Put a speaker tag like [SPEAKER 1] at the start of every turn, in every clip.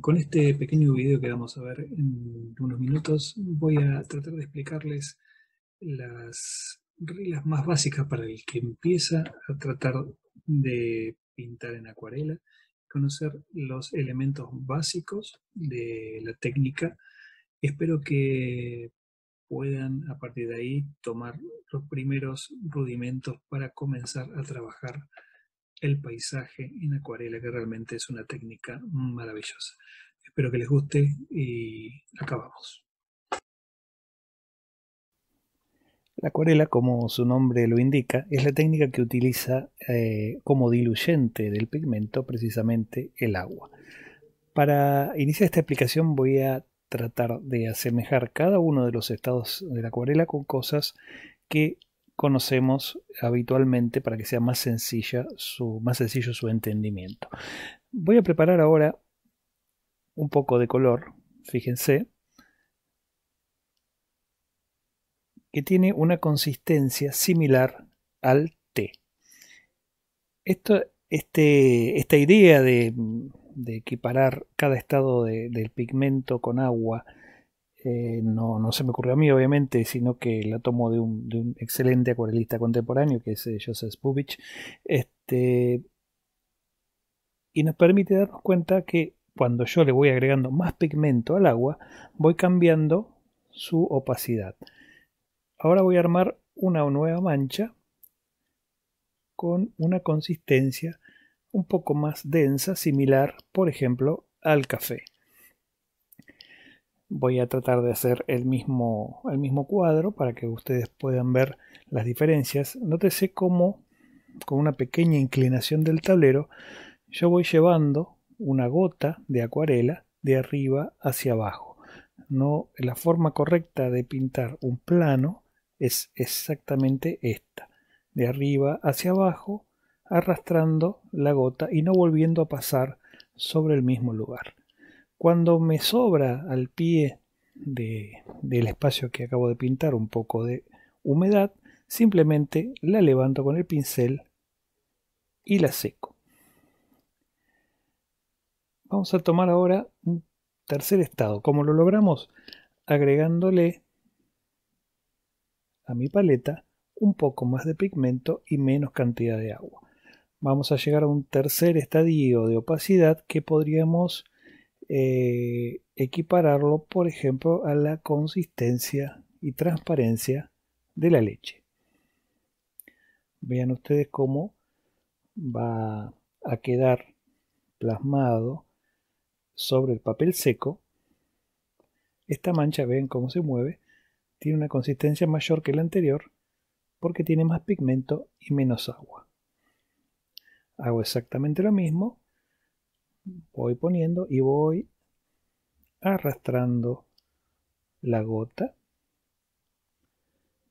[SPEAKER 1] Con este pequeño video que vamos a ver en unos minutos, voy a tratar de explicarles las reglas más básicas para el que empieza a tratar de pintar en acuarela, conocer los elementos básicos de la técnica. Espero que puedan a partir de ahí tomar los primeros rudimentos para comenzar a trabajar el paisaje en acuarela, que realmente es una técnica maravillosa. Espero que les guste y acabamos. La acuarela, como su nombre lo indica, es la técnica que utiliza eh, como diluyente del pigmento precisamente el agua. Para iniciar esta explicación voy a tratar de asemejar cada uno de los estados de la acuarela con cosas que conocemos habitualmente para que sea más, sencilla su, más sencillo su entendimiento. Voy a preparar ahora un poco de color, fíjense, que tiene una consistencia similar al té. Este, esta idea de, equiparar cada estado del pigmento con agua eh, no, no, se me ocurrió a mí, obviamente, sino que la tomo de un, excelente acuarelista contemporáneo, que es eh, Joseph Spubich. este, y nos permite darnos cuenta que cuando yo le voy agregando más pigmento al agua, voy cambiando su opacidad. Ahora voy a armar una nueva mancha con una consistencia un poco más densa, similar, por ejemplo, al café voy a tratar de hacer el mismo, el mismo cuadro para que ustedes puedan ver las diferencias. Nótese cómo con una pequeña inclinación del tablero yo voy llevando una gota de acuarela de arriba hacia abajo. No, la forma correcta de pintar un plano es exactamente esta, de arriba hacia abajo, arrastrando la gota y no volviendo a pasar sobre el mismo lugar. Cuando me sobra al pie del espacio que acabo de pintar un poco de humedad, simplemente la levanto con el pincel y la seco. Vamos a tomar ahora un tercer estado. ¿Cómo lo logramos? Agregándole a mi paleta un poco más de pigmento y menos cantidad de agua. Vamos a llegar a un tercer estadio de opacidad que podríamos eh, equipararlo, por ejemplo, a la consistencia y transparencia de la leche. Vean ustedes cómo va a quedar plasmado sobre el papel seco. Esta mancha, ven cómo se mueve, tiene una consistencia mayor que la anterior porque tiene más pigmento y menos agua. Hago exactamente lo mismo voy poniendo y voy arrastrando la gota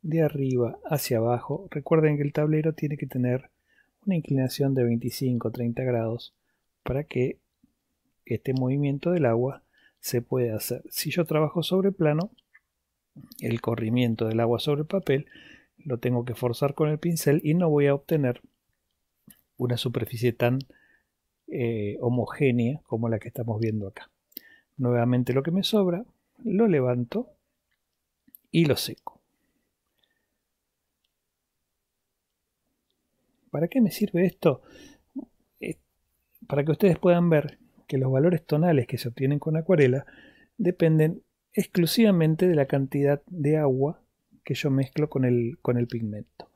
[SPEAKER 1] de arriba hacia abajo. Recuerden que el tablero tiene que tener una inclinación de 25-30 grados para que este movimiento del agua se pueda hacer. Si yo trabajo sobre plano, el corrimiento del agua sobre papel lo tengo que forzar con el pincel y no voy a obtener una superficie tan eh, homogénea como la que estamos viendo acá. Nuevamente lo que me sobra, lo levanto y lo seco. ¿Para qué me sirve esto? Eh, para que ustedes puedan ver que los valores tonales que se obtienen con acuarela dependen exclusivamente de la cantidad de agua que yo mezclo con el, con el pigmento.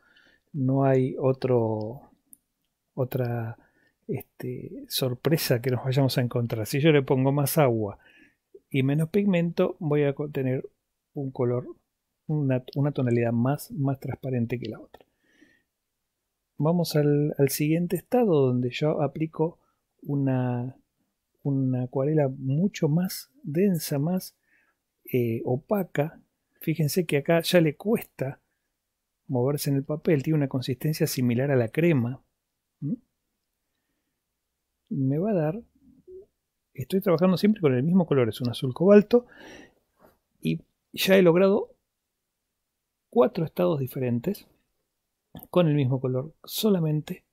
[SPEAKER 1] No hay otro, otra este, sorpresa que nos vayamos a encontrar. Si yo le pongo más agua y menos pigmento, voy a tener un color, una, tonalidad más, más transparente que la otra. Vamos al, siguiente estado donde yo aplico una, una acuarela mucho más densa, más eh, opaca. Fíjense que acá ya le cuesta moverse en el papel, tiene una consistencia similar a la crema, me va a dar, estoy trabajando siempre con el mismo color, es un azul cobalto, y ya he logrado cuatro estados diferentes con el mismo color, solamente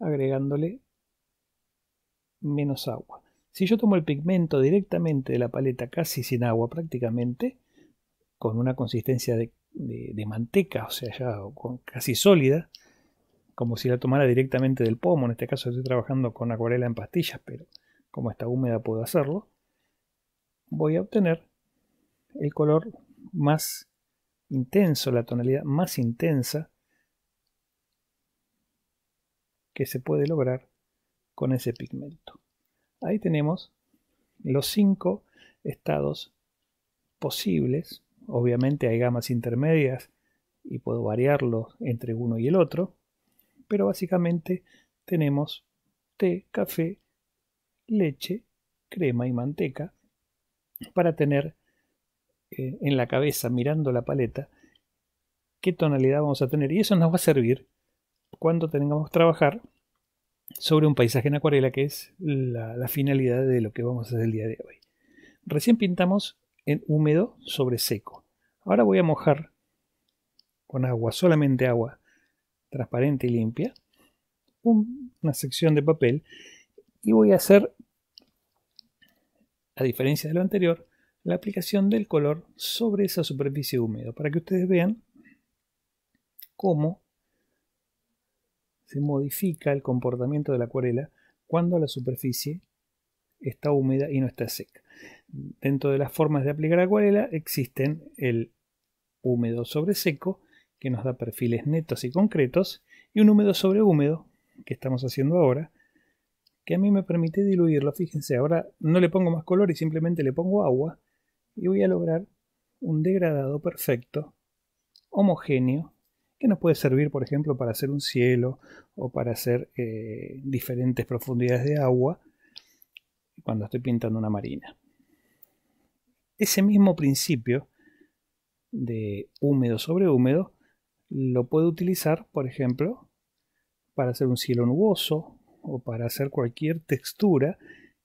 [SPEAKER 1] agregándole menos agua. Si yo tomo el pigmento directamente de la paleta, casi sin agua prácticamente, con una consistencia de, manteca, o sea, ya casi sólida, como si la tomara directamente del pomo. En este caso estoy trabajando con acuarela en pastillas, pero como está húmeda puedo hacerlo. Voy a obtener el color más intenso, la tonalidad más intensa que se puede lograr con ese pigmento. Ahí tenemos los cinco estados posibles. Obviamente hay gamas intermedias y puedo variarlo entre uno y el otro pero básicamente tenemos té, café, leche, crema y manteca para tener eh, en la cabeza, mirando la paleta, qué tonalidad vamos a tener. Y eso nos va a servir cuando tengamos que trabajar sobre un paisaje en acuarela, que es la finalidad de lo que vamos a hacer el día de hoy. Recién pintamos en húmedo sobre seco. Ahora voy a mojar con agua, solamente agua, transparente y limpia, una sección de papel y voy a hacer, a diferencia de lo anterior, la aplicación del color sobre esa superficie húmeda para que ustedes vean cómo se modifica el comportamiento de la acuarela cuando la superficie está húmeda y no está seca. Dentro de las formas de aplicar acuarela existen el húmedo sobre seco que nos da perfiles netos y concretos, y un húmedo sobre húmedo, que estamos haciendo ahora, que a mí me permite diluirlo. Fíjense, ahora no le pongo más color y simplemente le pongo agua, y voy a lograr un degradado perfecto, homogéneo, que nos puede servir, por ejemplo, para hacer un cielo o para hacer eh, diferentes profundidades de agua cuando estoy pintando una marina. Ese mismo principio de húmedo sobre húmedo lo puedo utilizar, por ejemplo, para hacer un cielo nuboso o para hacer cualquier textura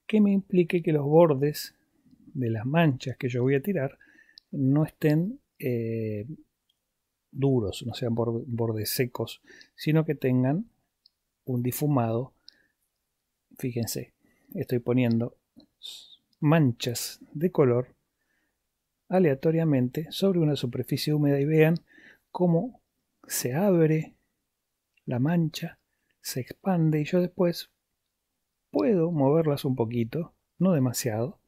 [SPEAKER 1] que me implique que los bordes de las manchas que yo voy a tirar no estén eh, duros, no sean bordes secos, sino que tengan un difumado. Fíjense, estoy poniendo manchas de color aleatoriamente sobre una superficie húmeda y vean cómo se abre la mancha, se expande y yo después puedo moverlas un poquito, no demasiado.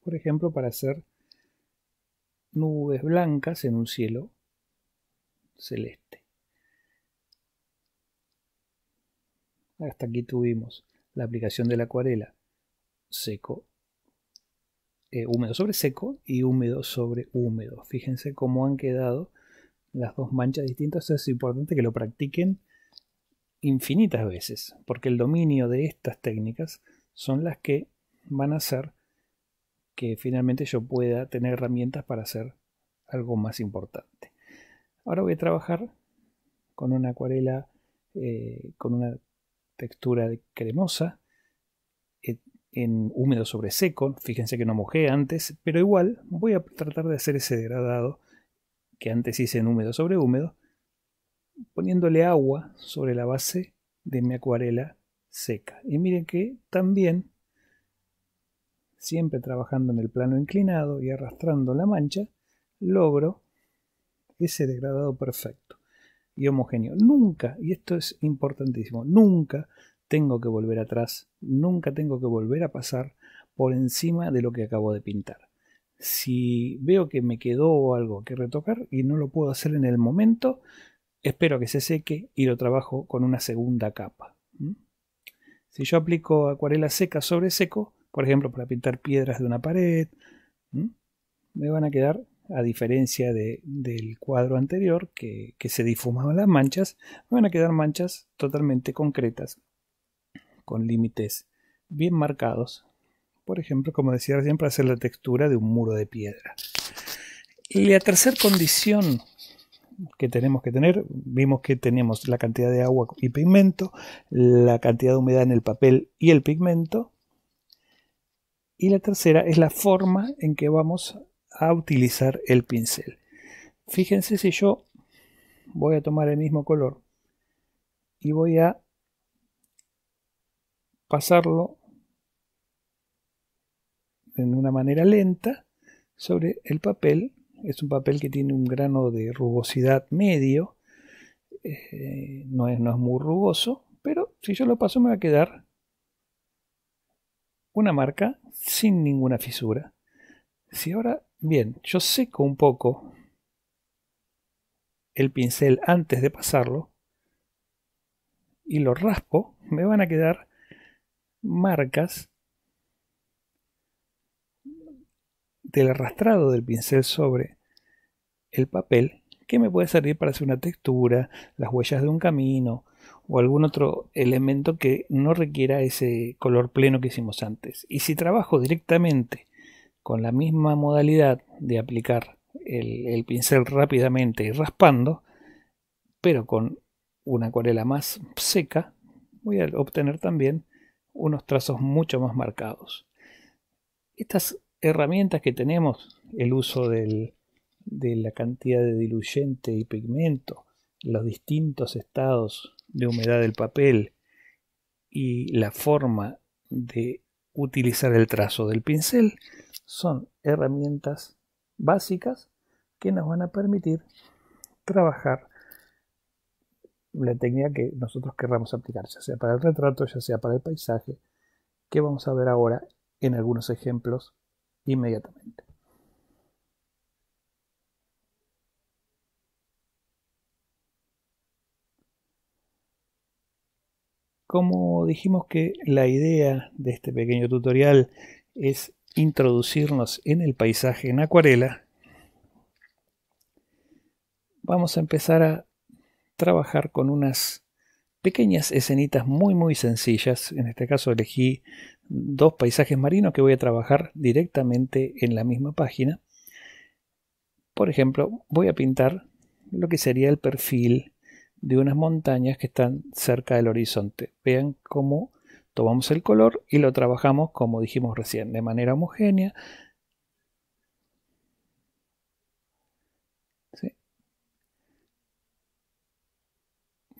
[SPEAKER 1] Por ejemplo, para hacer nubes blancas en un cielo celeste. Hasta aquí tuvimos la aplicación de la acuarela seco eh, húmedo sobre seco y húmedo sobre húmedo. Fíjense cómo han quedado las dos manchas distintas. Es importante que lo practiquen infinitas veces, porque el dominio de estas técnicas son las que van a hacer que finalmente yo pueda tener herramientas para hacer algo más importante. Ahora voy a trabajar con una acuarela eh, con una textura cremosa. Eh, en húmedo sobre seco, fíjense que no mojé antes, pero igual voy a tratar de hacer ese degradado que antes hice en húmedo sobre húmedo, poniéndole agua sobre la base de mi acuarela seca. Y miren que también, siempre trabajando en el plano inclinado y arrastrando la mancha, logro ese degradado perfecto y homogéneo. Nunca, y esto es importantísimo, nunca tengo que volver atrás, nunca tengo que volver a pasar por encima de lo que acabo de pintar. Si veo que me quedó algo que retocar y no lo puedo hacer en el momento, espero que se seque y lo trabajo con una segunda capa. Si yo aplico acuarela seca sobre seco, por ejemplo, para pintar piedras de una pared, me van a quedar, a diferencia del cuadro anterior que, que se difumaban las manchas, me van a quedar manchas totalmente concretas, con límites bien marcados. Por ejemplo, como decía siempre, hacer la textura de un muro de piedra. Y la tercera condición que tenemos que tener, vimos que tenemos la cantidad de agua y pigmento, la cantidad de humedad en el papel y el pigmento. Y la tercera es la forma en que vamos a utilizar el pincel. Fíjense si yo voy a tomar el mismo color y voy a pasarlo en una manera lenta sobre el papel. Es un papel que tiene un grano de rugosidad medio, eh, no, es, no es muy rugoso, pero si yo lo paso me va a quedar una marca sin ninguna fisura. Si ahora, bien, yo seco un poco el pincel antes de pasarlo y lo raspo, me van a quedar marcas del arrastrado del pincel sobre el papel que me puede servir para hacer una textura, las huellas de un camino o algún otro elemento que no requiera ese color pleno que hicimos antes. Y si trabajo directamente con la misma modalidad de aplicar el, pincel rápidamente y raspando, pero con una acuarela más seca, voy a obtener también unos trazos mucho más marcados. Estas herramientas que tenemos, el uso de la cantidad de diluyente y pigmento, los distintos estados de humedad del papel y la forma de utilizar el trazo del pincel, son herramientas básicas que nos van a permitir trabajar la técnica que nosotros querramos aplicar, ya sea para el retrato, ya sea para el paisaje, que vamos a ver ahora en algunos ejemplos inmediatamente. Como dijimos que la idea de este pequeño tutorial es introducirnos en el paisaje en acuarela, vamos a empezar a trabajar con unas pequeñas escenitas muy muy sencillas. En este caso elegí dos paisajes marinos que voy a trabajar directamente en la misma página. Por ejemplo, voy a pintar lo que sería el perfil de unas montañas que están cerca del horizonte. Vean cómo tomamos el color y lo trabajamos, como dijimos recién, de manera homogénea,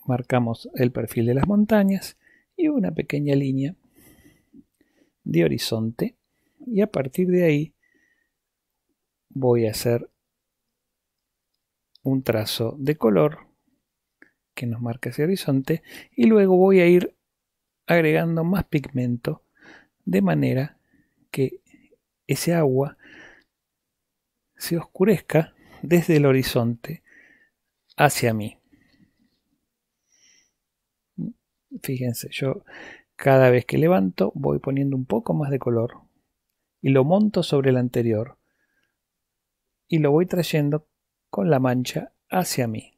[SPEAKER 1] marcamos el perfil de las montañas y una pequeña línea de horizonte y a partir de ahí voy a hacer un trazo de color que nos marca ese horizonte y luego voy a ir agregando más pigmento de manera que ese agua se oscurezca desde el horizonte hacia mí. Fíjense, yo cada vez que levanto voy poniendo un poco más de color y lo monto sobre el anterior y lo voy trayendo con la mancha hacia mí.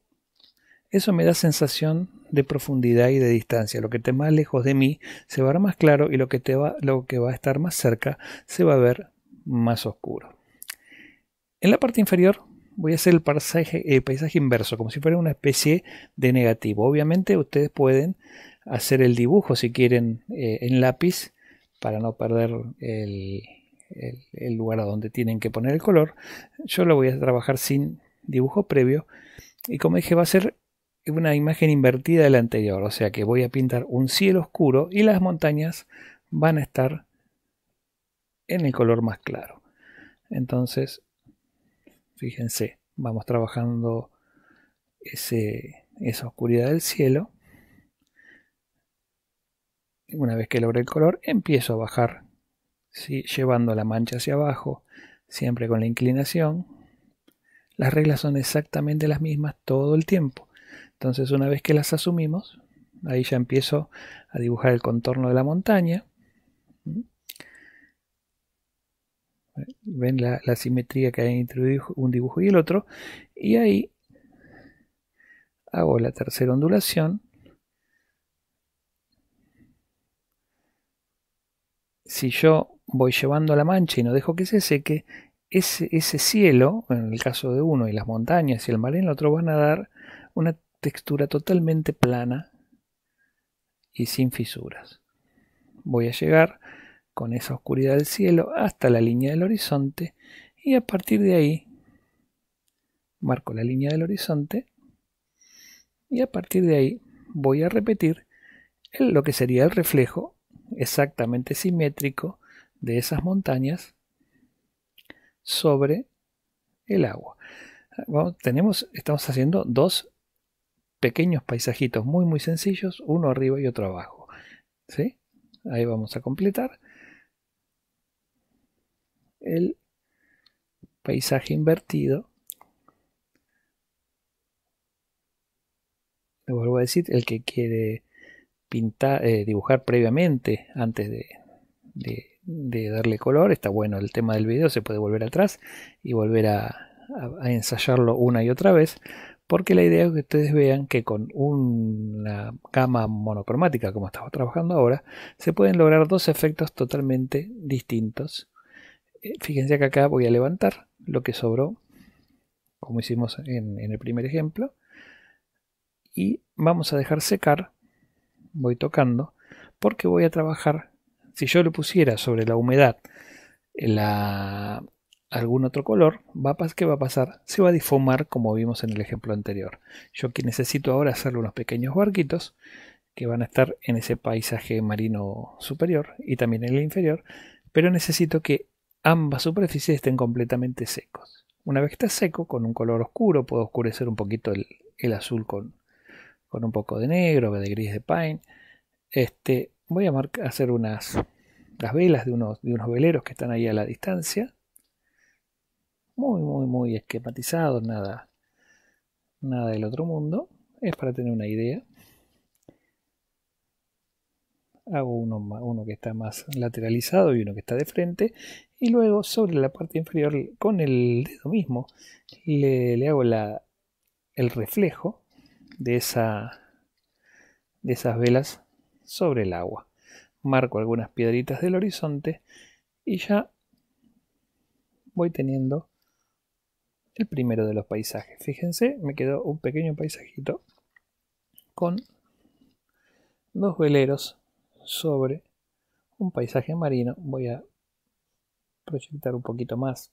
[SPEAKER 1] Eso me da sensación de profundidad y de distancia. Lo que esté más lejos de mí se va a ver más claro y lo que, te va, lo que va a estar más cerca se va a ver más oscuro. En la parte inferior voy a hacer el paisaje, el eh, paisaje inverso, como si fuera una especie de negativo. Obviamente ustedes pueden hacer el dibujo si quieren eh, en lápiz para no perder el, lugar a donde tienen que poner el color. Yo lo voy a trabajar sin dibujo previo y como dije va a ser una imagen invertida de la anterior, o sea que voy a pintar un cielo oscuro y las montañas van a estar en el color más claro. Entonces, fíjense, vamos trabajando ese, esa oscuridad del cielo una vez que logré el color, empiezo a bajar, llevando la mancha hacia abajo, siempre con la inclinación. Las reglas son exactamente las mismas todo el tiempo. Entonces, una vez que las asumimos, ahí ya empiezo a dibujar el contorno de la montaña. Ven la, la simetría que hay entre un dibujo y el otro. Y ahí hago la tercera ondulación si yo voy llevando la mancha y no dejo que se seque, ese, cielo, en el caso de uno, y las montañas y el mar en el otro van a dar una textura totalmente plana y sin fisuras. Voy a llegar con esa oscuridad del cielo hasta la línea del horizonte y a partir de ahí marco la línea del horizonte y a partir de ahí voy a repetir lo que sería el reflejo exactamente simétrico de esas montañas sobre el agua. tenemos, estamos haciendo dos pequeños paisajitos muy muy sencillos, uno arriba y otro abajo. Ahí vamos a completar el paisaje invertido. Le vuelvo a decir, el que quiere pintar, eh, dibujar previamente antes de, darle color. Está bueno el tema del video, se puede volver atrás y volver a, ensayarlo una y otra vez. Porque la idea es que ustedes vean que con una gama monocromática como estamos trabajando ahora, se pueden lograr dos efectos totalmente distintos. Eh, fíjense que acá voy a levantar lo que sobró, como hicimos en el primer ejemplo. Y vamos a dejar secar voy tocando, porque voy a trabajar, si yo le pusiera sobre la humedad la, algún otro color, va ¿qué va a pasar? Se va a difumar como vimos en el ejemplo anterior. Yo aquí necesito ahora hacerle unos pequeños barquitos que van a estar en ese paisaje marino superior y también en el inferior, pero necesito que ambas superficies estén completamente secos. Una vez que está seco, con un color oscuro, puedo oscurecer un poquito el, el azul con, con un poco de negro, de gris de pine. Este, voy a hacer unas las velas de unos, de unos veleros que están ahí a la distancia. Muy, muy, muy esquematizado. nada, nada del otro mundo. Es para tener una idea. Hago uno, uno que está más lateralizado y uno que está de frente. Y luego sobre la parte inferior, con el dedo mismo, le, le hago el reflejo de, esa, de esas velas sobre el agua. Marco algunas piedritas del horizonte y ya voy teniendo el primero de los paisajes. Fíjense, me quedó un pequeño paisajito con dos veleros sobre un paisaje marino. Voy a proyectar un poquito más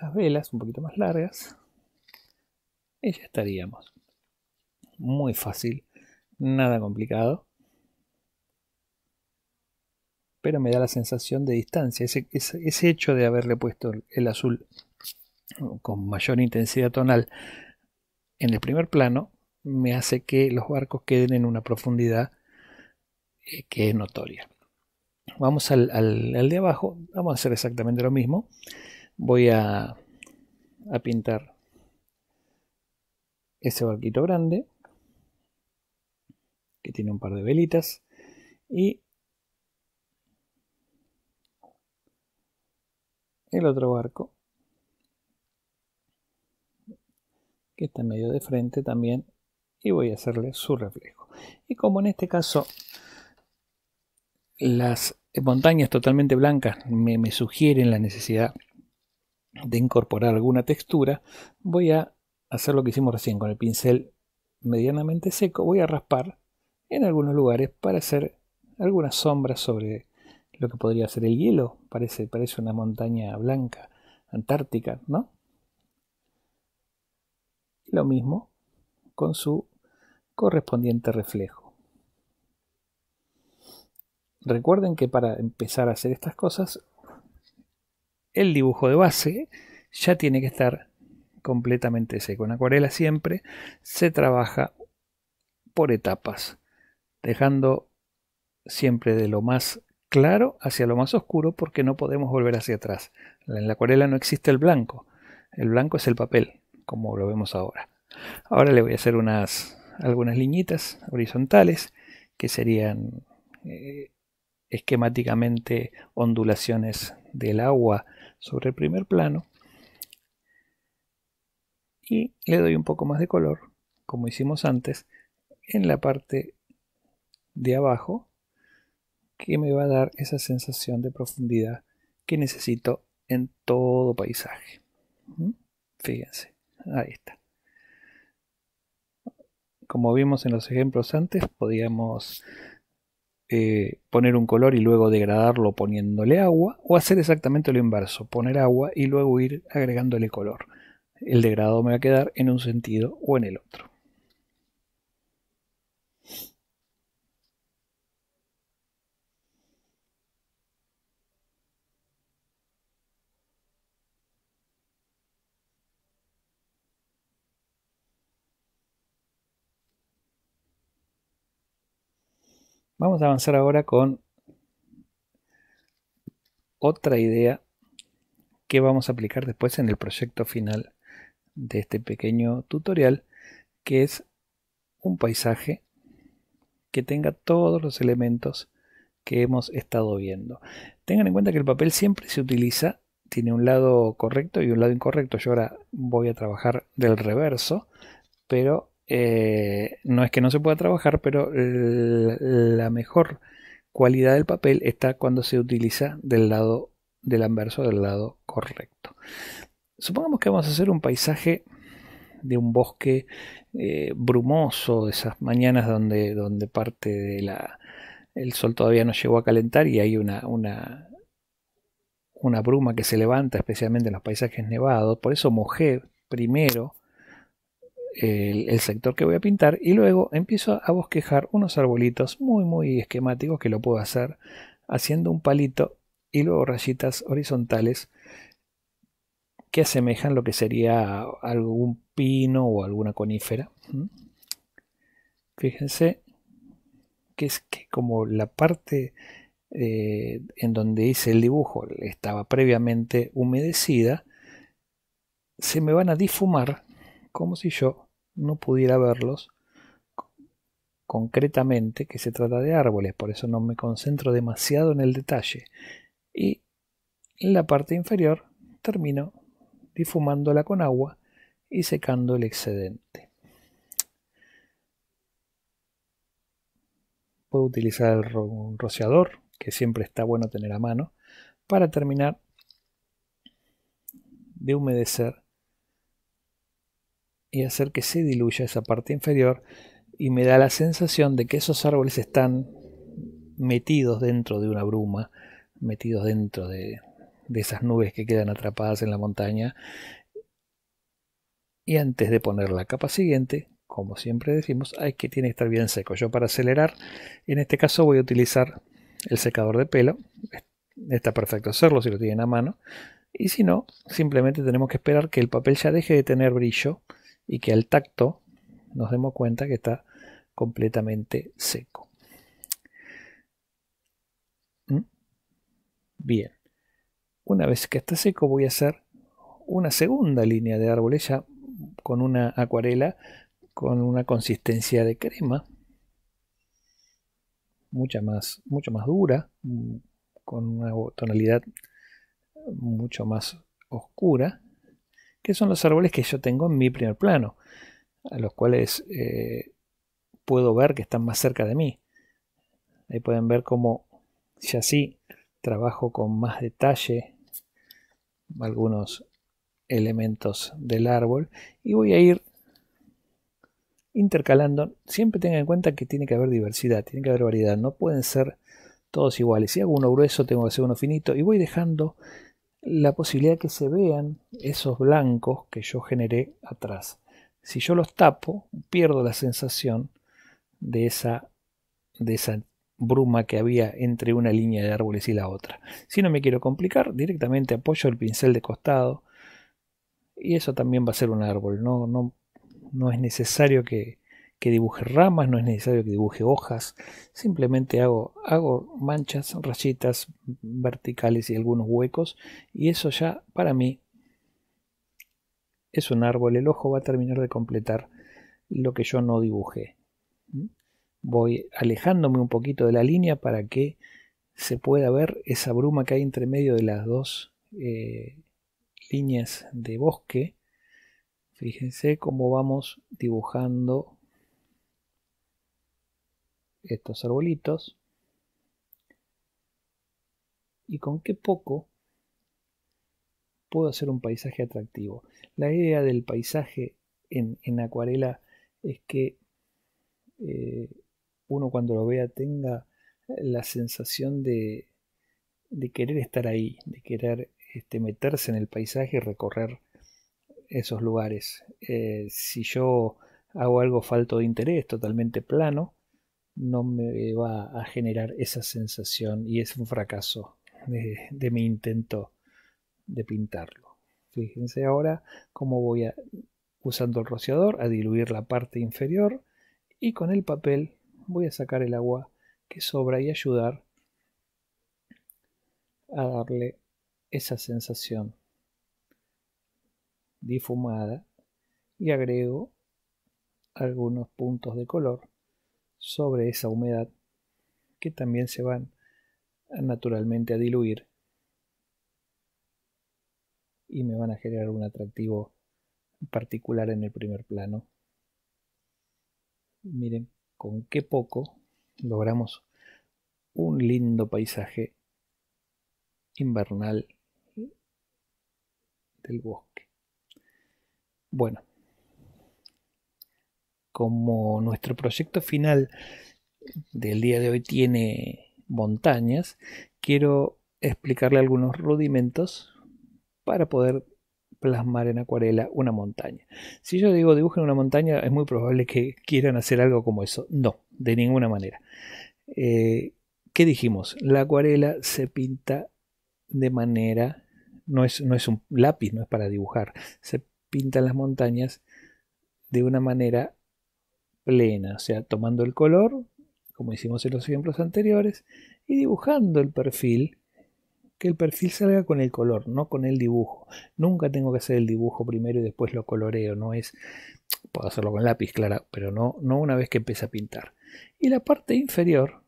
[SPEAKER 1] las velas, un poquito más largas y ya estaríamos. Muy fácil, nada complicado. Pero me da la sensación de distancia. Ese, hecho de haberle puesto el azul con mayor intensidad tonal en el primer plano me hace que los barcos queden en una profundidad eh, que es notoria. Vamos al, de abajo, vamos a hacer exactamente lo mismo. Voy a pintar ese barquito grande que tiene un par de velitas y el otro barco que está medio de frente también y voy a hacerle su reflejo y como en este caso las montañas totalmente blancas me, me sugieren la necesidad de incorporar alguna textura voy a hacer lo que hicimos recién con el pincel medianamente seco, voy a raspar en algunos lugares para hacer algunas sombras sobre lo que podría ser el hielo. Parece, parece una montaña blanca, antártica, ¿no? Y lo mismo con su correspondiente reflejo. Recuerden que para empezar a hacer estas cosas, el dibujo de base ya tiene que estar completamente seco. En acuarela siempre se trabaja por etapas, dejando siempre de lo más claro hacia lo más oscuro porque no podemos volver hacia atrás. En la acuarela no existe el blanco, el blanco es el papel, como lo vemos ahora. Ahora le voy a hacer unas algunas liñitas horizontales que serían eh, esquemáticamente ondulaciones del agua sobre el primer plano y le doy un poco más de color, como hicimos antes, en la parte de abajo, que me va a dar esa sensación de profundidad que necesito en todo paisaje. Fíjense, ahí está. Como vimos en los ejemplos antes, podíamos eh, poner un color y luego degradarlo poniéndole agua, o hacer exactamente lo inverso, poner agua y luego ir agregándole color el degrado me va a quedar en un sentido o en el otro. Vamos a avanzar ahora con otra idea que vamos a aplicar después en el proyecto final de este pequeño tutorial, que es un paisaje que tenga todos los elementos que hemos estado viendo. Tengan en cuenta que el papel siempre se utiliza, tiene un lado correcto y un lado incorrecto. Yo ahora voy a trabajar del reverso, pero eh, no es que no se pueda trabajar, pero la mejor cualidad del papel está cuando se utiliza del lado del anverso, del lado correcto. Supongamos que vamos a hacer un paisaje de un bosque eh, brumoso, de esas mañanas donde, donde parte de el sol todavía no llegó a calentar y hay una, una, una bruma que se levanta, especialmente en los paisajes nevados. Por eso mojé primero el, el, sector que voy a pintar y luego empiezo a bosquejar unos arbolitos muy muy esquemáticos que lo puedo hacer haciendo un palito y luego rayitas horizontales que asemejan lo que sería algún pino o alguna conífera. Fíjense que es que como la parte eh, en donde hice el dibujo estaba previamente humedecida, se me van a difumar como si yo no pudiera verlos concretamente que se trata de árboles, por eso no me concentro demasiado en el detalle. Y en la parte inferior termino difumándola con agua y secando el excedente. Puedo utilizar el un rociador, que siempre está bueno tener a mano, para terminar de humedecer y hacer que se diluya esa parte inferior y me da la sensación de que esos árboles están metidos dentro de una bruma, metidos dentro de, de esas nubes que quedan atrapadas en la montaña. Y antes de poner la capa siguiente, como siempre decimos, hay que tiene que estar bien seco. Yo para acelerar, en este caso voy a utilizar el secador de pelo. Está perfecto hacerlo si lo tienen a mano. Y si no, simplemente tenemos que esperar que el papel ya deje de tener brillo y que al tacto nos demos cuenta que está completamente seco. ¿Mm? Bien. Una vez que está seco voy a hacer una segunda línea de árboles ya con una acuarela con una consistencia de crema mucha más, mucho más dura, con una tonalidad mucho más oscura, que son los árboles que yo tengo en mi primer plano, a los cuales eh, puedo ver que están más cerca de mí. Ahí pueden ver cómo ya sí trabajo con más detalle algunos elementos del árbol y voy a ir intercalando. Siempre tengan en cuenta que tiene que haber diversidad, tiene que haber variedad, no pueden ser todos iguales. Si hago uno grueso, tengo que hacer uno finito y voy dejando la posibilidad que se vean esos blancos que yo generé atrás. Si yo los tapo, pierdo la sensación de esa, de esa bruma que había entre una línea de árboles y la otra. Si no me quiero complicar, directamente apoyo el pincel de costado y eso también va a ser un árbol. No, no, no es necesario que, dibuje ramas, no es necesario que dibuje hojas. Simplemente hago, hago manchas, rayitas verticales y algunos huecos y eso ya para mí es un árbol. El ojo va a terminar de completar lo que yo no dibujé. ¿Mm? voy alejándome un poquito de la línea para que se pueda ver esa bruma que hay entre medio de las dos eh, líneas de bosque. Fíjense cómo vamos dibujando estos arbolitos y con qué poco puedo hacer un paisaje atractivo. La idea del paisaje en, acuarela es que eh, uno cuando lo vea tenga eh, la sensación de, querer estar ahí, de querer este, meterse en el paisaje y recorrer esos lugares. Eh, si yo hago algo falto de interés, totalmente plano, no me va a generar esa sensación y es un fracaso de, mi intento de pintarlo. Fíjense ahora cómo voy usando el rociador a diluir la parte inferior y con el papel voy a sacar el agua que sobra y ayudar a darle esa sensación difumada y agrego algunos puntos de color sobre esa humedad que también se van naturalmente a diluir y me van a generar un atractivo particular en el primer plano. Miren con qué poco logramos un lindo paisaje invernal del bosque. Bueno, como nuestro proyecto final del día de hoy tiene montañas, quiero explicarle algunos rudimentos para poder plasmar en acuarela una montaña. Si yo digo dibujen una montaña, es muy probable que quieran hacer algo como eso. No, de ninguna manera. Eh, ¿Qué dijimos? La acuarela se pinta de manera... No es, no es un lápiz, no es para dibujar. Se pintan las montañas de una manera plena, o sea, tomando el color, como hicimos en los ejemplos anteriores, y dibujando el perfil que el perfil salga con el color, no con el dibujo. Nunca tengo que hacer el dibujo primero y después lo coloreo, no es... Puedo hacerlo con lápiz, claro, pero no, no una vez que empiece a pintar. Y la parte inferior,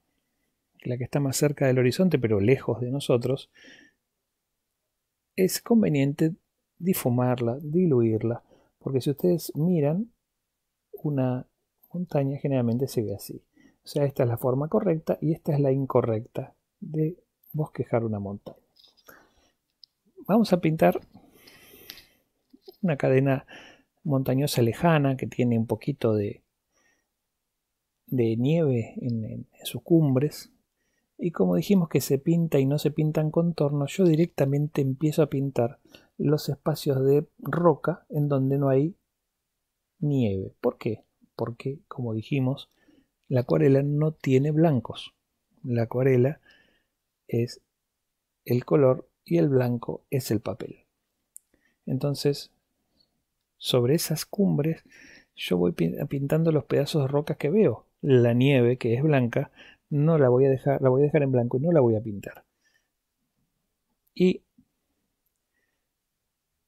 [SPEAKER 1] la que está más cerca del horizonte, pero lejos de nosotros, es conveniente difumarla, diluirla, porque si ustedes miran una montaña generalmente se ve así. O sea, esta es la forma correcta y esta es la incorrecta de bosquejar una montaña vamos a pintar una cadena montañosa lejana que tiene un poquito de, nieve en, sus cumbres. Y como dijimos que se pinta y no se pintan contornos, yo directamente empiezo a pintar los espacios de roca en donde no hay nieve. ¿Por qué? Porque, como dijimos, la acuarela no tiene blancos. La acuarela es el color y el blanco es el papel. Entonces, sobre esas cumbres yo voy pintando los pedazos de rocas que veo. La nieve, que es blanca, no la voy a dejar, la voy a dejar en blanco y no la voy a pintar. Y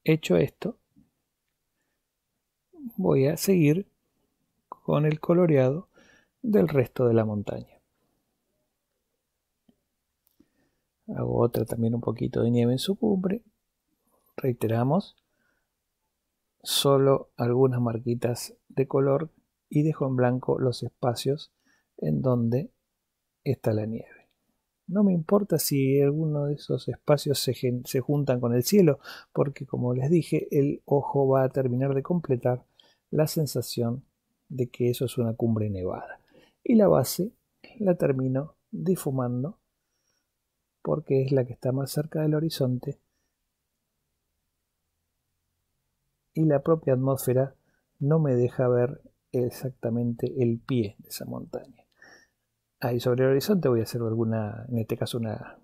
[SPEAKER 1] hecho esto, voy a seguir con el coloreado del resto de la montaña. hago otra también un poquito de nieve en su cumbre, reiteramos, solo algunas marquitas de color y dejo en blanco los espacios en donde está la nieve. No me importa si alguno de esos espacios se, se, juntan con el cielo, porque como les dije, el ojo va a terminar de completar la sensación de que eso es una cumbre nevada. Y la base la termino difumando porque es la que está más cerca del horizonte y la propia atmósfera no me deja ver exactamente el pie de esa montaña. Ahí sobre el horizonte voy a hacer alguna, en este caso una,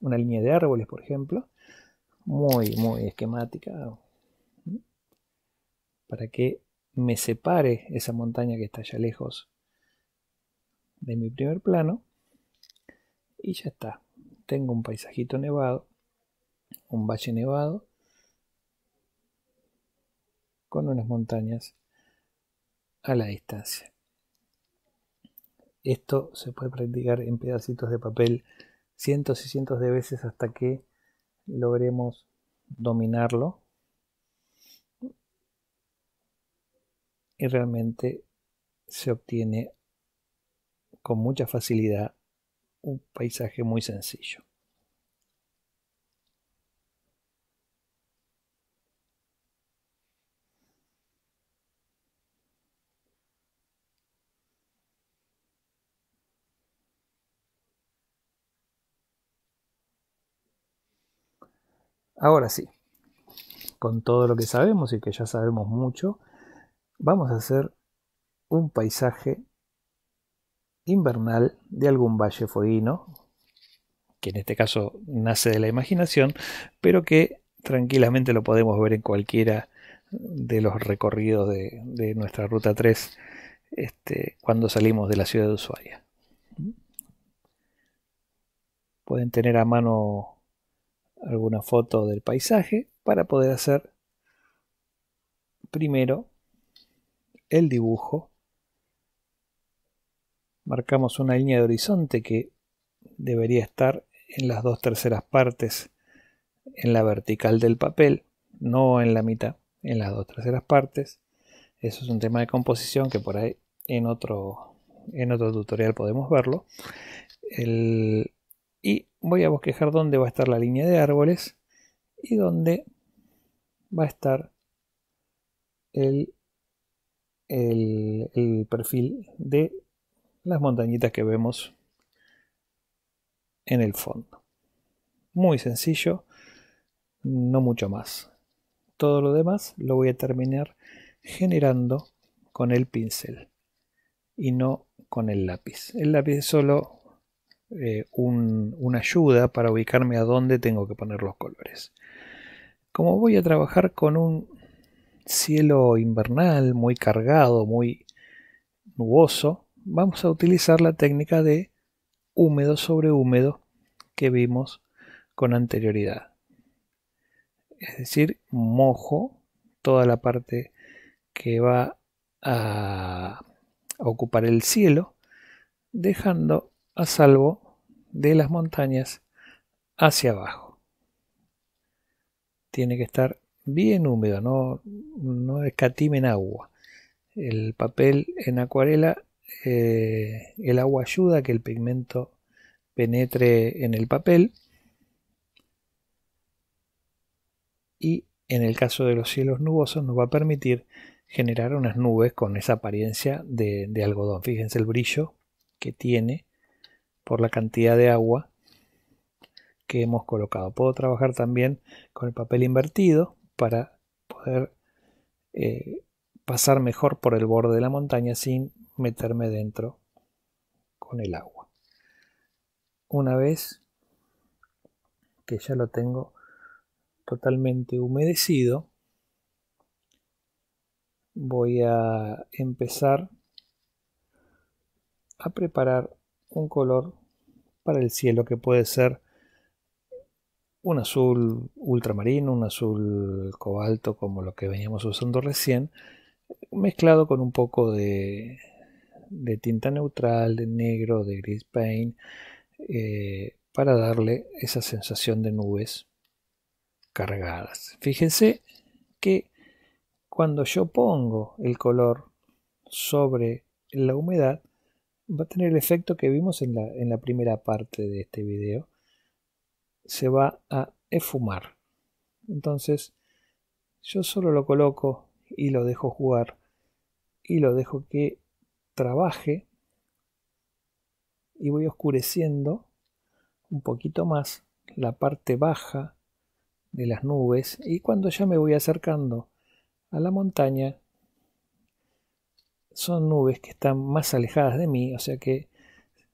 [SPEAKER 1] una línea de árboles, por ejemplo, muy, muy esquemática, para que me separe esa montaña que está allá lejos de mi primer plano y ya está. Tengo un paisajito nevado, un valle nevado, con unas montañas a la distancia. Esto se puede practicar en pedacitos de papel cientos y cientos de veces hasta que logremos dominarlo y realmente se obtiene con mucha facilidad un paisaje muy sencillo. Ahora sí, con todo lo que sabemos y que ya sabemos mucho, vamos a hacer un paisaje invernal de algún valle fueguino, que en este caso nace de la imaginación, pero que tranquilamente lo podemos ver en cualquiera de los recorridos de, nuestra ruta 3 este, cuando salimos de la ciudad de Ushuaia. Pueden tener a mano alguna foto del paisaje para poder hacer primero el dibujo marcamos una línea de horizonte que debería estar en las dos terceras partes en la vertical del papel, no en la mitad, en las dos terceras partes. Eso es un tema de composición que por ahí en otro, en otro tutorial podemos verlo. y voy a bosquejar dónde va a estar la línea de árboles y dónde va a estar el perfil de las montañitas que vemos en el fondo. Muy sencillo, no mucho más. Todo lo demás lo voy a terminar generando con el pincel y no con el lápiz. El lápiz es solo eh, una ayuda para ubicarme a dónde tengo que poner los colores. Como voy a trabajar con un cielo invernal muy cargado, muy nuboso, vamos a utilizar la técnica de húmedo sobre húmedo que vimos con anterioridad. Es decir, mojo toda la parte que va a ocupar el cielo, dejando a salvo de las montañas hacia abajo. Tiene que estar bien húmedo, no, no escatimen agua. El papel en acuarela eh, el agua ayuda a que el pigmento penetre en el papel. Y en el caso de los cielos nubosos nos va a permitir generar unas nubes con esa apariencia de, algodón. Fíjense el brillo que tiene por la cantidad de agua que hemos colocado. Puedo trabajar también con el papel invertido para poder eh, pasar mejor por el borde de la montaña sin meterme dentro con el agua. Una vez que ya lo tengo totalmente humedecido, voy a empezar a preparar un color para el cielo que puede ser un azul ultramarino, un azul cobalto como lo que veníamos usando recién, mezclado con un poco de, de tinta neutral, de negro, de gris paint, eh, para darle esa sensación de nubes cargadas. Fíjense que cuando yo pongo el color sobre la humedad, va a tener el efecto que vimos en la, en la primera parte de este video. Se va a efumar. Entonces, yo solo lo coloco y lo dejo jugar y lo dejo que trabaje y voy oscureciendo un poquito más la parte baja de las nubes y cuando ya me voy acercando a la montaña son nubes que están más alejadas de mí, o sea que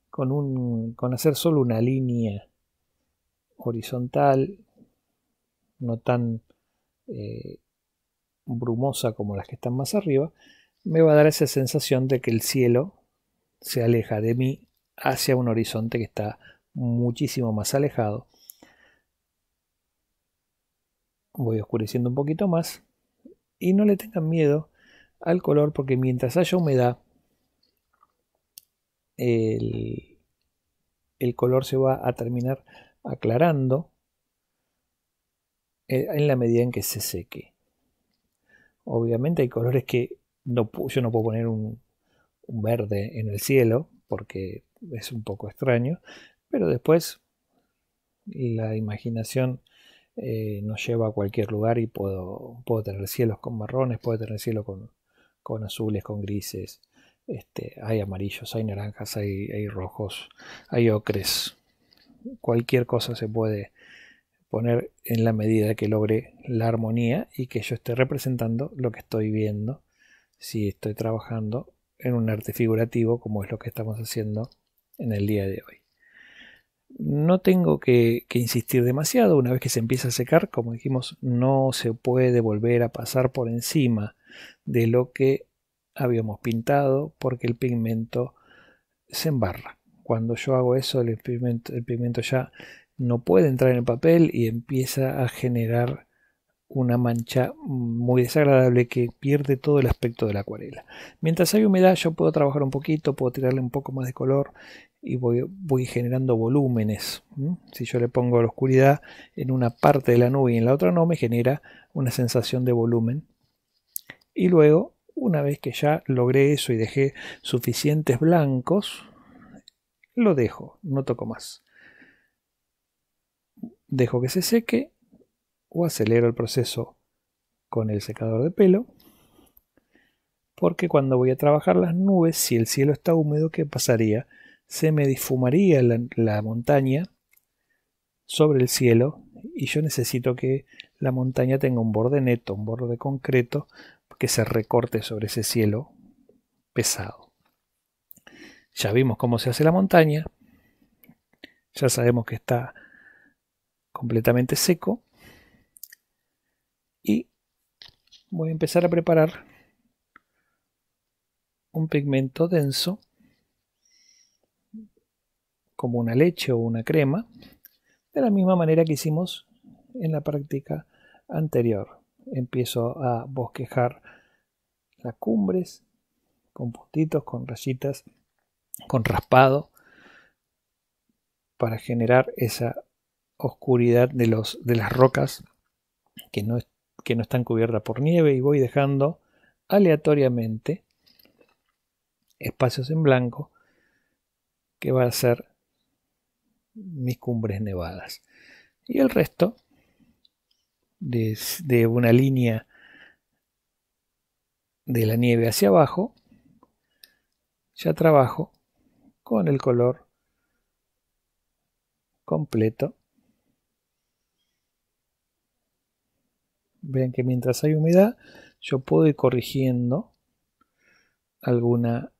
[SPEAKER 1] con, hacer solo una línea horizontal, no tan eh, brumosa como las que están más arriba, me va a dar esa sensación de que el cielo se aleja de mí hacia un horizonte que está muchísimo más alejado. Voy oscureciendo un poquito más y no le tengan miedo al color porque mientras haya humedad el, el color se va a terminar aclarando eh, en la medida en que se seque. Obviamente hay colores que yo no puedo poner un, verde en el cielo porque es un poco extraño, pero después la imaginación eh, nos lleva a cualquier lugar y puedo, puedo tener cielos con marrones, puedo tener cielos con, con azules, con grises, este, hay amarillos, hay naranjas, hay, rojos, hay ocres. Cualquier cosa se puede poner en la medida que logre la armonía y que yo esté representando lo que estoy viendo si estoy trabajando en un arte figurativo como es lo que estamos haciendo en el día de hoy. No tengo que, insistir demasiado, una vez que se empieza a secar, como dijimos, no se puede volver a pasar por encima de lo que habíamos pintado porque el pigmento se embarra. Cuando yo hago eso, el pigmento ya no puede entrar en el papel y empieza a generar una mancha muy desagradable que pierde todo el aspecto de la acuarela. Mientras hay humedad yo puedo trabajar un poquito, puedo tirarle un poco más de color y voy, generando volúmenes. Si yo le pongo la oscuridad en una parte de la nube y en la otra no, me genera una sensación de volumen. Y luego, una vez que ya logré eso y dejé suficientes blancos, lo dejo, no toco más. Dejo que se seque o acelero el proceso con el secador de pelo. Porque cuando voy a trabajar las nubes, si el cielo está húmedo, ¿qué pasaría? Se me difumaría la, montaña sobre el cielo y yo necesito que la montaña tenga un borde neto, un borde concreto que se recorte sobre ese cielo pesado. Ya vimos cómo se hace la montaña, ya sabemos que está completamente seco y voy a empezar a preparar un pigmento denso como una leche o una crema de la misma manera que hicimos en la práctica anterior empiezo a bosquejar las cumbres con puntitos, con rayitas, con raspado para generar esa oscuridad de, los, de las rocas que no, que no están cubiertas por nieve y voy dejando aleatoriamente espacios en blanco que van a ser mis cumbres nevadas. Y el resto de, una línea de la nieve hacia abajo, ya trabajo con el color completo Vean que mientras hay humedad, yo puedo ir corrigiendo alguna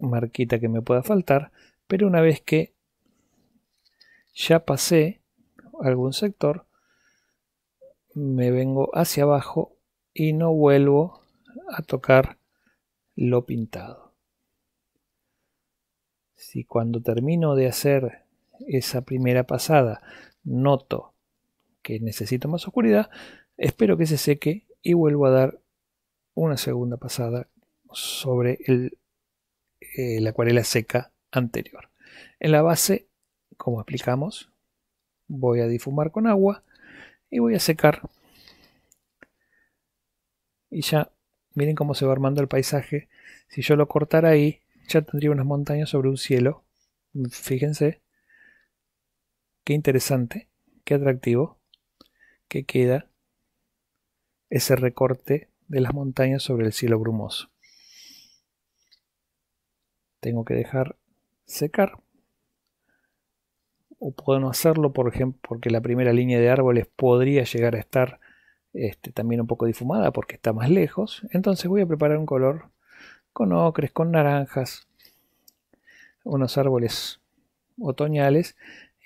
[SPEAKER 1] marquita que me pueda faltar, pero una vez que ya pasé algún sector, me vengo hacia abajo y no vuelvo a tocar lo pintado. Si cuando termino de hacer esa primera pasada noto que necesito más oscuridad, Espero que se seque y vuelvo a dar una segunda pasada sobre el, eh, la acuarela seca anterior. En la base, como explicamos, voy a difumar con agua y voy a secar. Y ya miren cómo se va armando el paisaje. Si yo lo cortara ahí, ya tendría unas montañas sobre un cielo. Fíjense. Qué interesante, qué atractivo, que queda ese recorte de las montañas sobre el cielo brumoso. Tengo que dejar secar. O puedo no hacerlo, por ejemplo, porque la primera línea de árboles podría llegar a estar este, también un poco difumada porque está más lejos. Entonces voy a preparar un color con ocres, con naranjas, unos árboles otoñales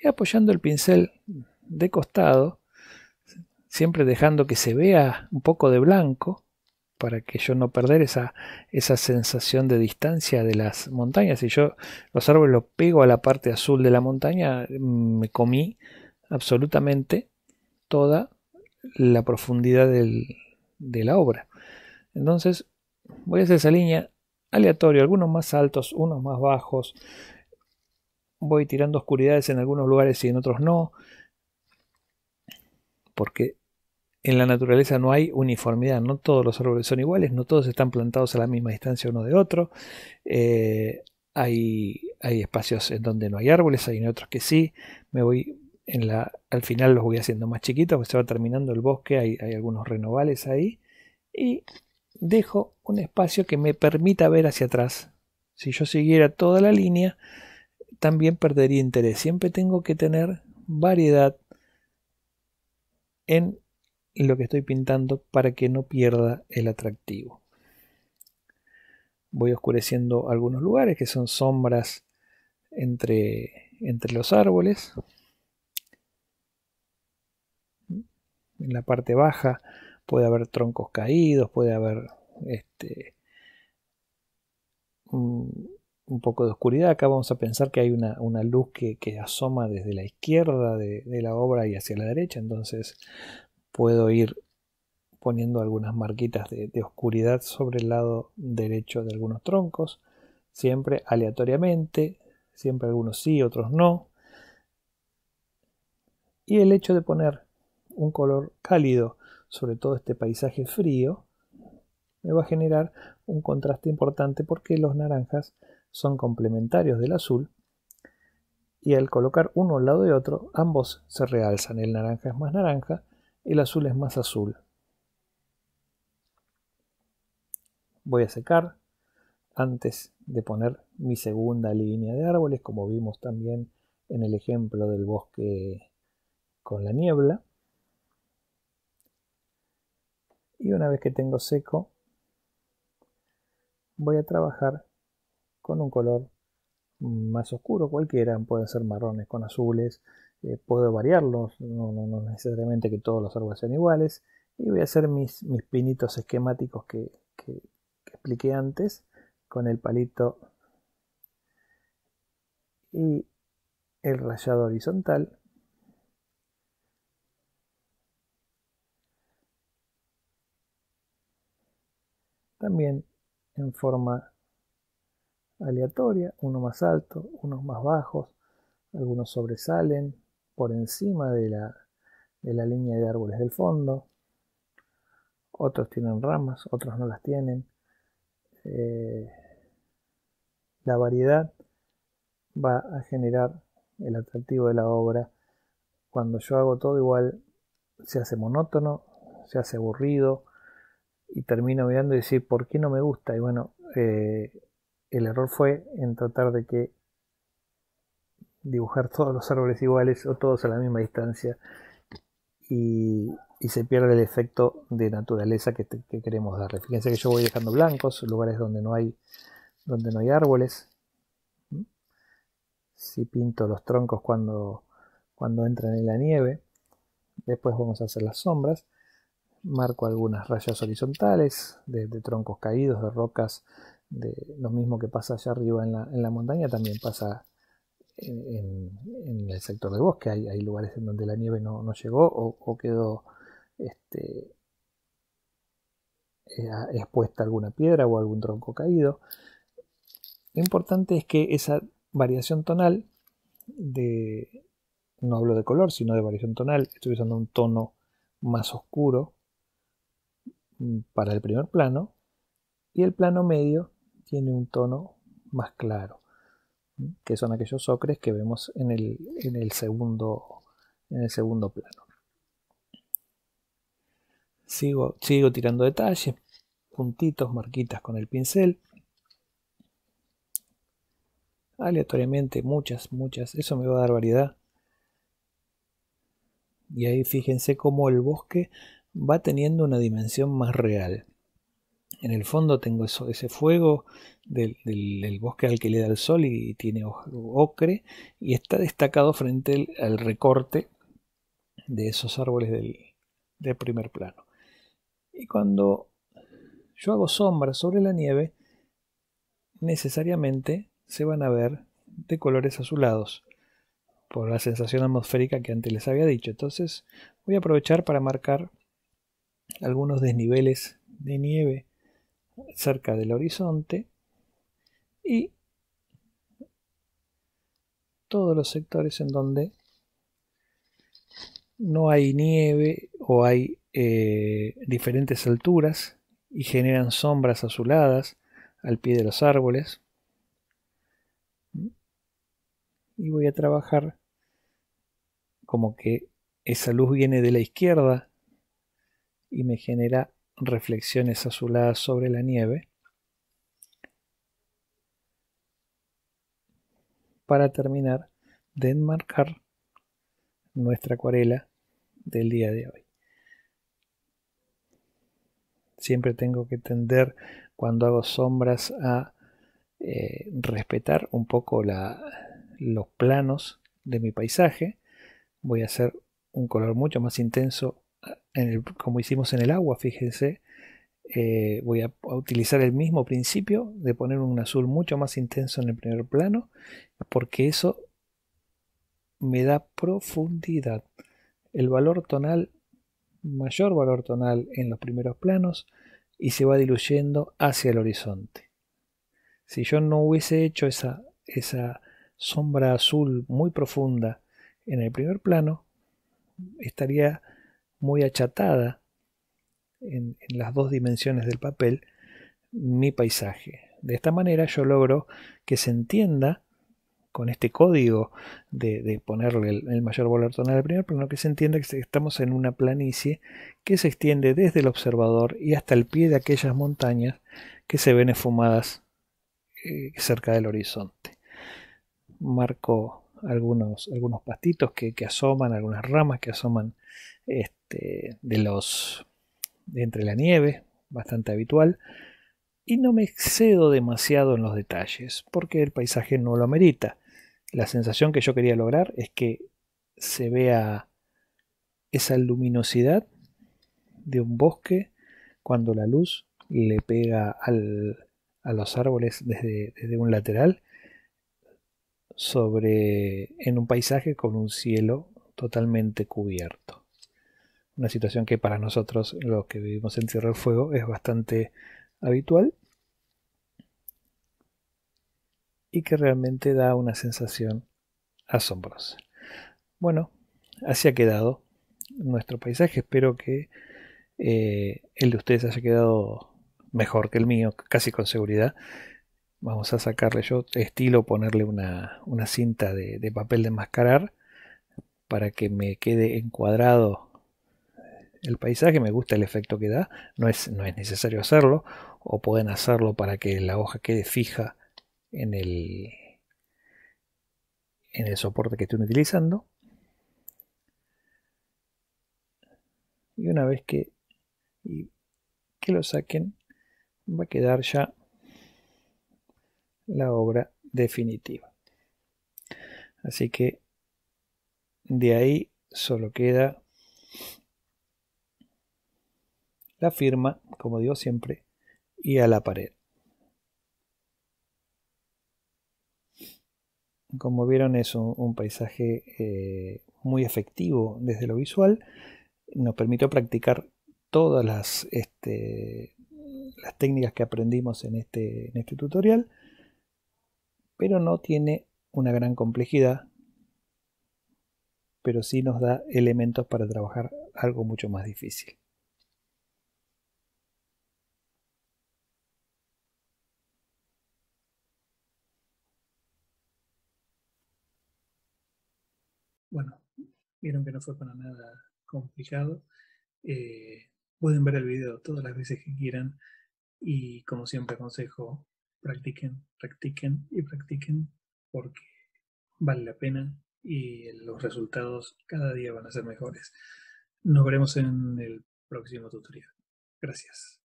[SPEAKER 1] y apoyando el pincel de costado siempre dejando que se vea un poco de blanco para que yo no perder esa, esa sensación de distancia de las montañas. Si yo los árboles los pego a la parte azul de la montaña, me comí absolutamente toda la profundidad de la obra. Entonces voy a hacer esa línea aleatoria, algunos más altos, unos más bajos. Voy tirando oscuridades en algunos lugares y en otros no. Porque en la naturaleza no hay uniformidad, no todos los árboles son iguales, no todos están plantados a la misma distancia uno de otro. Eh, hay, espacios en donde no hay árboles, hay en otros que sí. Me voy en la, al final los voy haciendo más chiquitos, pues se va terminando el bosque, hay, hay algunos renovales ahí. Y dejo un espacio que me permita ver hacia atrás. Si yo siguiera toda la línea, también perdería interés. Siempre tengo que tener variedad en lo que estoy pintando para que no pierda el atractivo. Voy oscureciendo algunos lugares que son sombras entre, entre los árboles. En la parte baja puede haber troncos caídos, puede haber este, un, poco de oscuridad. Acá vamos a pensar que hay una, luz que, asoma desde la izquierda de, de, la obra y hacia la derecha, entonces puedo ir poniendo algunas marquitas de, oscuridad sobre el lado derecho de algunos troncos, siempre aleatoriamente, siempre algunos sí, otros no. Y el hecho de poner un color cálido sobre todo este paisaje frío, me va a generar un contraste importante porque los naranjas son complementarios del azul y al colocar uno al lado de otro, ambos se realzan. El naranja es más naranja el azul es más azul. Voy a secar antes de poner mi segunda línea de árboles, como vimos también en el ejemplo del bosque con la niebla. Y una vez que tengo seco, voy a trabajar con un color más oscuro cualquiera, pueden ser marrones con azules, eh, puedo variarlos, no, necesariamente que todos los árboles sean iguales, y voy a hacer mis, pinitos esquemáticos que, que expliqué antes con el palito y el rayado horizontal. También en forma aleatoria, uno más alto, unos más bajos, algunos sobresalen, por encima de la, línea de árboles del fondo. Otros tienen ramas, otros no las tienen. Eh, la variedad va a generar el atractivo de la obra. Cuando yo hago todo igual, se hace monótono, se hace aburrido y termino mirando y decir, ¿por qué no me gusta? Y bueno, eh, el error fue en tratar de que dibujar todos los árboles iguales o todos a la misma distancia y, se pierde el efecto de naturaleza que, queremos darle. Fíjense que yo voy dejando blancos, lugares donde no hay, donde no hay árboles. Si pinto los troncos cuando, cuando entran en la nieve. Después vamos a hacer las sombras. Marco algunas rayas horizontales de, troncos caídos, de rocas, de lo mismo que pasa allá arriba en la, en la montaña, también pasa en, el sector de bosque. Hay, hay, lugares en donde la nieve no, llegó o, quedó este, eh, expuesta alguna piedra o algún tronco caído. Lo importante es que esa variación tonal de, no hablo de color, sino de variación tonal, estoy usando un tono más oscuro mm, para el primer plano y el plano medio tiene un tono más claro que son aquellos ocres que vemos en el, en el, segundo, en el segundo plano. Sigo, sigo tirando detalles, puntitos, marquitas con el pincel. Aleatoriamente, muchas, muchas. Eso me va a dar variedad. Y ahí fíjense cómo el bosque va teniendo una dimensión más real en el fondo tengo ese fuego del, bosque al que le da el sol y, tiene ocre y está destacado frente al, recorte de esos árboles del, primer plano. Y cuando yo hago sombra sobre la nieve, necesariamente se van a ver de colores azulados por la sensación atmosférica que antes les había dicho. Entonces voy a aprovechar para marcar algunos desniveles de nieve cerca del horizonte y todos los sectores en donde no hay nieve o hay eh, diferentes alturas y generan sombras azuladas al pie de los árboles. Y voy a trabajar como que esa luz viene de la izquierda y me genera reflexiones azuladas sobre la nieve. Para terminar de enmarcar nuestra acuarela del día de hoy. Siempre tengo que tender cuando hago sombras a eh, respetar un poco los planos de mi paisaje. Voy a hacer un color mucho más intenso como hicimos en el agua, fíjense, eh, voy a, utilizar el mismo principio de poner un azul mucho más intenso en el primer plano, porque eso me da profundidad. El valor tonal, mayor valor tonal en los primeros planos y se va diluyendo hacia el horizonte. Si yo no hubiese hecho esa, esa sombra azul muy profunda en el primer plano, estaría muy achatada en, las dos dimensiones del papel mi paisaje. De esta manera yo logro que se entienda con este código de, ponerle el, mayor valor tonal al primer plano, que se entienda que estamos en una planicie que se extiende desde el observador y hasta el pie de aquellas montañas que se ven esfumadas eh, cerca del horizonte. Marco algunos, algunos pastitos que, asoman, algunas ramas que asoman este, este, de los entre la nieve, bastante habitual, y no me excedo demasiado en los detalles, porque el paisaje no lo amerita. La sensación que yo quería lograr es que se vea esa luminosidad de un bosque cuando la luz le pega a los árboles desde, desde un lateral sobre en un paisaje con un cielo totalmente cubierto una situación que para nosotros, los que vivimos en Tierra del Fuego, es bastante habitual y que realmente da una sensación asombrosa. Bueno, así ha quedado nuestro paisaje. Espero que eh, el de ustedes haya quedado mejor que el mío, casi con seguridad. Vamos a sacarle yo estilo, ponerle una, cinta de, de papel de mascarar para que me quede encuadrado el paisaje, me gusta el efecto que da, no es, no es necesario hacerlo, o pueden hacerlo para que la hoja quede fija en el, en el soporte que estén utilizando. Y una vez que, que lo saquen, va a quedar ya la obra definitiva. Así que de ahí solo queda la firma, como digo siempre, y a la pared. Como vieron es un, paisaje eh, muy efectivo desde lo visual. Nos permitió practicar todas las, este, las técnicas que aprendimos en este, en este tutorial, pero no tiene una gran complejidad, pero sí nos da elementos para trabajar algo mucho más difícil. vieron que no fue para nada complicado. Eh, pueden ver el video todas las veces que quieran y como siempre aconsejo, practiquen, practiquen y practiquen porque vale la pena y los resultados cada día van a ser mejores. Nos veremos en el próximo tutorial. Gracias.